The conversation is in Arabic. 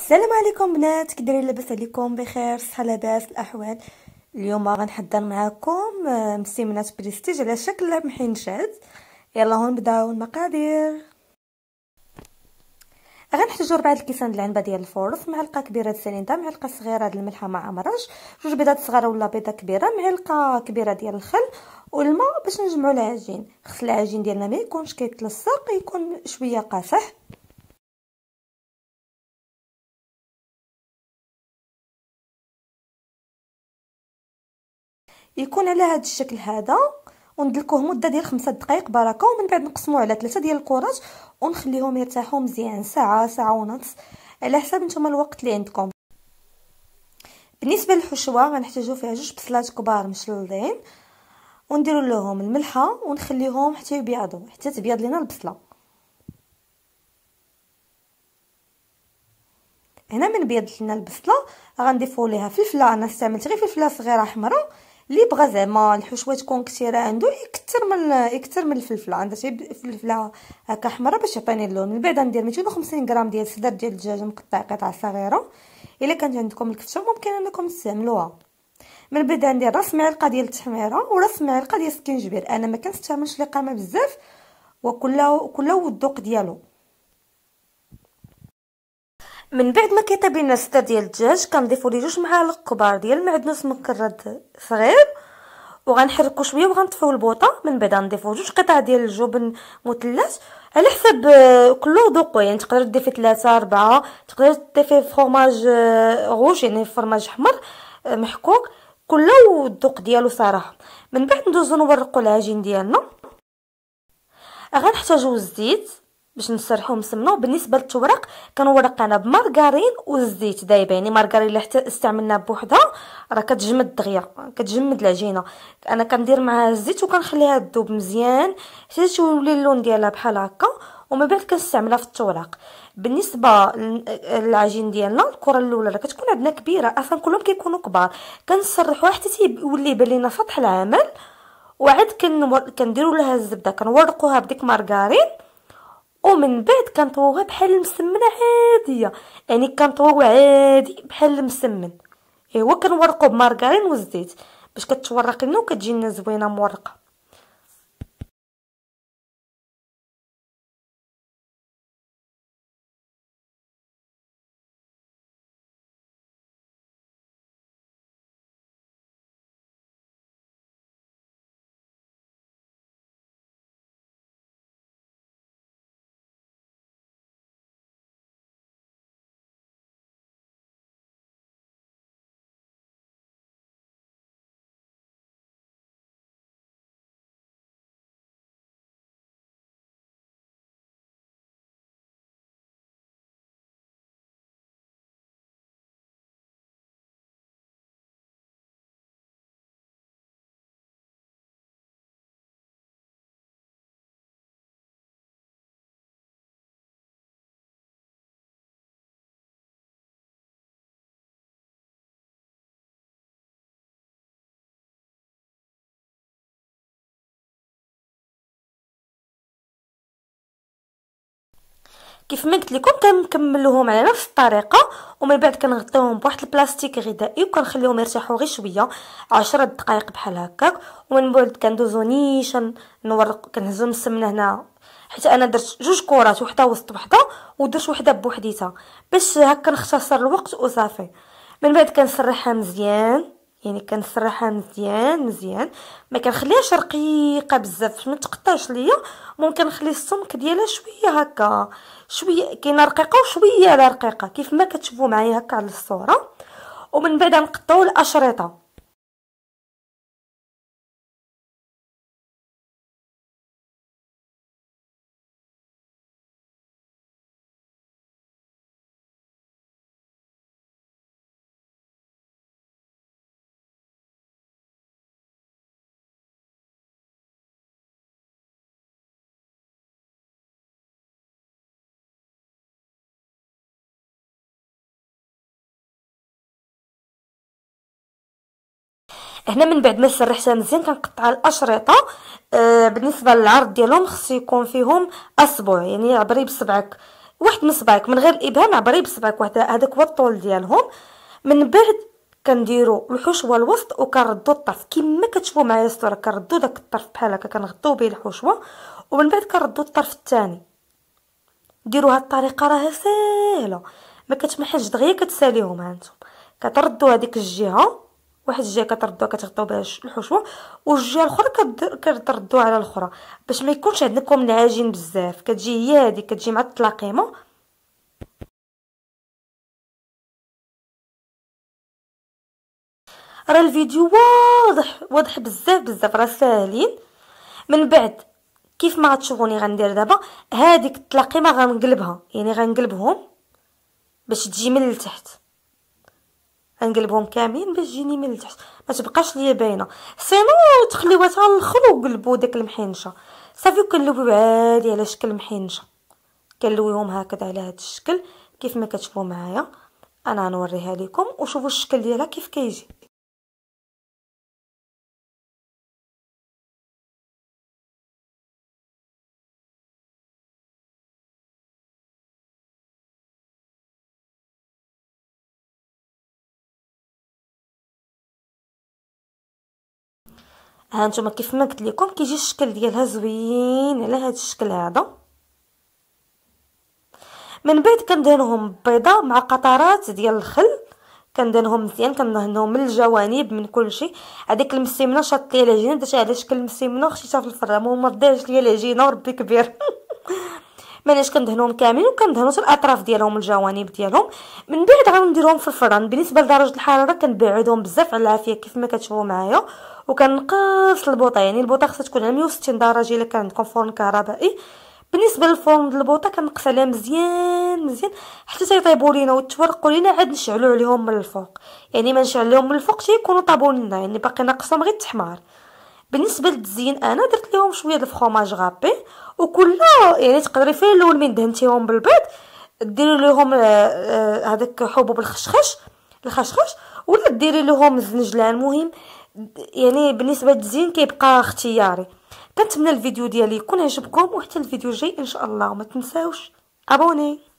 السلام عليكم بنات كدري لاباس عليكم بخير صحه لاباس الاحوال اليوم غنحضر معكم آه، مسيمنات بريستيج على شكل محنشات يلا هون نبداو المقادير غنحتاجو ربعة الكيسان د العنبه ديال الفورص معلقه كبيره ديال السنيده معلقه صغيره د الملحه مع امرج جوج بيضات صغار ولا بيضه كبيره معلقه كبيره ديال الخل والماء باش نجمعو العجين خص العجين ديالنا ما يكونش كيتلصق يكون شويه قاصح يكون على هذا الشكل هذا وندلكوه مده ديال خمسة دقائق بركه ومن بعد نقسموه على ثلاثه ديال الكرات ونخليهم يرتاحوا مزيان ساعه ساعه ونص على حساب نتوما الوقت اللي عندكم بالنسبه للحشوه غنحتاجو فيها جوج بصلات كبار مشلضين ونديروا لهم الملحه ونخليهم حتى يبيضوا حتى تبيض لينا البصله هنا من بيضت لنا البصله غنضيفو ليها فلفله انا استعملت غير فلفله صغيره حمراء لي بغى زعما الحشوه تكون كثيره عنده يكثر من يكثر من الفلفله عندها شي فلفله هكا حمراء باش يعطيني اللون من بعد ندير 250 غرام ديال صدر ديال الدجاج مقطع قطع صغيره الا كانت عندكم الكفته ممكن انكم تستعملوها من بعد ندير راس معلقه ديال التحميره وراس معلقه ديال السكينجبير انا ما كنستعملش القمه بزاف وكل كل الذوق ديالو من بعد ما كيطيب لينا سته ديال الدجاج كنضيفوا ليه جوج معالق كبار ديال المعدنوس مكرد صغير وغنحركو شويه وغنطفيو البوطه من بعد غنضيفو جوج قطع ديال الجبن مثلث على حسب آه، كل ذوقو يعني تقدر تضيفي ثلاثة أربعة تقدر تضيفي فرماج آه، غوش يعني فرماج حمر آه، محكوك كلو والذوق ديالو صراحه من بعد ندوزو نورقو العجين ديالنا غنحتاجو الزيت باش نسرحو مسمنو بالنسبه للتورق كنورق ورقنا بمارغرين والزيت دايب يعني مارغرين اللي حتى استعملنا بوحدها راه كتجمد دغيا كتجمد العجينه انا كندير معاها الزيت وكنخليها تذوب مزيان حتى تولي اللون ديالها بحال هكا ومن بعد كنستعملها في التوراق بالنسبه للعجين ديالنا الكره الاولى راه كتكون عندنا كبيره اصلا كلهم كيكونوا كبار كنسرحوها حتى تيولي يبان لينا سطح العمل وعاد كنديروا لها الزبده كنورقوها بديك مارغرين ومن بعد كنطويوها بحال المسمنه عاديه يعني كنطويو عادي بحال المسمن ايوا كنورقو بمارغرين والزيت باش كتورق لنا وكتجي لنا زوينه مورقه كيف ما قلت لكم كنكملوهم على نفس الطريقه ومن بعد كنغطيوهم بواحد البلاستيك غذائي وكنخليهم يرتاحوا غير شويه 10 دقائق بحال هكاك ومن بعد كندوزو نيشان نورق كنهزو السمنه هنا حيت انا درت جوج كرات وحده وسط وحده ودرت وحده بوحديتها باش هكا نختصر الوقت وصافي من بعد كنسرحها مزيان يعني كنسرحها مزيان مزيان ما كنخليهاش رقيقه بزاف باش ما تقطعش ليا ممكن نخلي السمك ديالها شويه هكا شويه كاينه رقيقه وشويه لا رقيقه كيف ما كتشوفوا معايا هكا على الصوره ومن بعد نقطعوا الاشرطه هنا من بعد ما يسر مزيان كنقطع الاشرطه آه بالنسبه للعرض ديالهم خصو يكون فيهم اصبع يعني عبري بصبعك واحد من صبعك من غير الابهام عبري بصبعك واحد هذاك هو الطول ديالهم من بعد كنديرو الحشوه الوسط وكنردو الطرف كما كتشوفوا معايا الصوره كنردو داك الطرف بحال هكا كنغطيو به الحشوه ومن بعد كنردو الطرف الثاني ديروا هاد الطريقه راها ساهله ما كتمحش دغيا كتساليهم هانتم كتردوا هذيك الجهه واحد الجهه كتردوها كتغطيو بها الحشوه والجهه الاخرى كتردوها على الاخرى باش ما يكونش عندكم العجين بزاف كتجي هي هذه كتجي مع التلاقيمه راه الفيديو واضح واضح بزاف بزاف راه ساهلين من بعد كيف ما غتشوفوني غندير دابا هذيك التلاقيمه غنقلبها يعني غنقلبهم باش تجي من التحت غنقلبهم كاملين باش يجيني من التحت ما تبقاش ليا باينه سينو تخليوها حتى الاخر وقلبوا داك المحنشه صافي كنلويو عادي على شكل محنشه كنلويهم هكذا على هذا الشكل كيف ما كتشوفوا معايا انا غنوريها لكم وشوفوا الشكل ديالها كيف كيجي ها نتوما كيف ما قلت لكم كيجي الشكل ديالها زوين على هذا الشكل هذا من بعد كندهنهم بيضه مع قطرات ديال الخل كندهنهم مزيان كندهنهم من الجوانب من كل شيء هذيك المسيمنه شاطت لي العجينه درتها على شكل المسيمنه وخشيتها في الفران وما ضيعش لي العجينه وربي كبير ماناش كندهنهم كاملين وكندهنوا حتى الاطراف ديالهم الجوانب ديالهم من بعد غنديرهم في الفرن بالنسبه لدرجه الحراره كنبعدهم بزاف على العافيه كيف ما كتشوفوا معايا وكنقص البوطه يعني البوطه خصها تكون على 160 درجه الا كان عندكم فرن كهربائي بالنسبه للفرن ديال البوطه كنقص عليها مزيان مزيان حتى تيطيبوا لينا وتفرقوا لينا عاد نشعلوا عليهم من الفوق يعني ما نشعلهم من الفوق تيكونوا طابوا لنا يعني باقي ناقصهم غير التحمار بالنسبه للتزيين انا درت لهم شويه الفرماج غابي وكل يعني تقدري فيه الاول من دهنتيهم بالبيض ديري لهم آه، آه، هذاك حبوب الخشخش الخشخش ولا ديري لهم الزنجلان المهم يعني بالنسبه للتزيين كيبقى اختياري كنتمنى الفيديو ديالي يكون عجبكم وحتى الفيديو الجاي ان شاء الله وما تنساوش ابوني